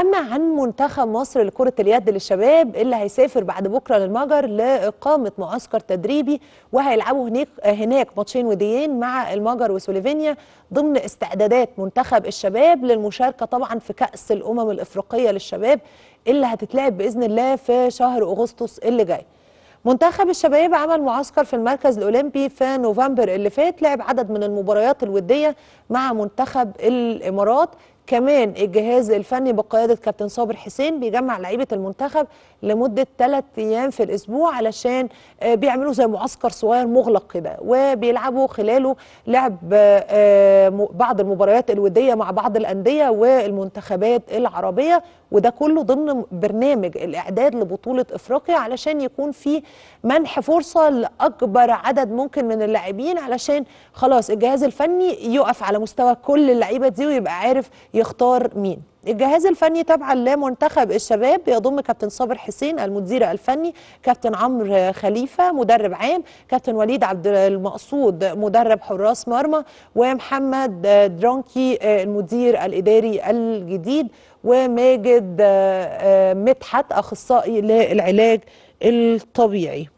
أما عن منتخب مصر لكرة اليد للشباب اللي هيسافر بعد بكرة للمجر لإقامة معسكر تدريبي وهيلعبوا هناك هناك ماتشين وديين مع المجر وسلوفينيا ضمن استعدادات منتخب الشباب للمشاركة طبعا في كأس الأمم الإفريقية للشباب اللي هتتلعب بإذن الله في شهر أغسطس اللي جاي. منتخب الشباب عمل معسكر في المركز الأولمبي في نوفمبر اللي فات لعب عدد من المباريات الودية مع منتخب الإمارات كمان الجهاز الفني بقياده كابتن صابر حسين بيجمع لعيبه المنتخب لمده 3 ايام في الاسبوع علشان آه، بيعملوا زي معسكر صغير مغلق كده وبيلعبوا خلاله لعب آه، بعض المباريات الوديه مع بعض الانديه والمنتخبات العربيه وده كله ضمن برنامج الاعداد لبطوله افريقيا علشان يكون في منح فرصه لاكبر عدد ممكن من اللاعبين علشان خلاص الجهاز الفني يقف على مستوى كل اللعيبه دي ويبقى عارف يختار مين الجهاز الفني تابعا لمنتخب الشباب يضم كابتن صابر حسين المدير الفني كابتن عمرو خليفه مدرب عام كابتن وليد عبد المقصود مدرب حراس مرمى ومحمد درونكي المدير الاداري الجديد وماجد آه، مدحت اخصائي للعلاج الطبيعي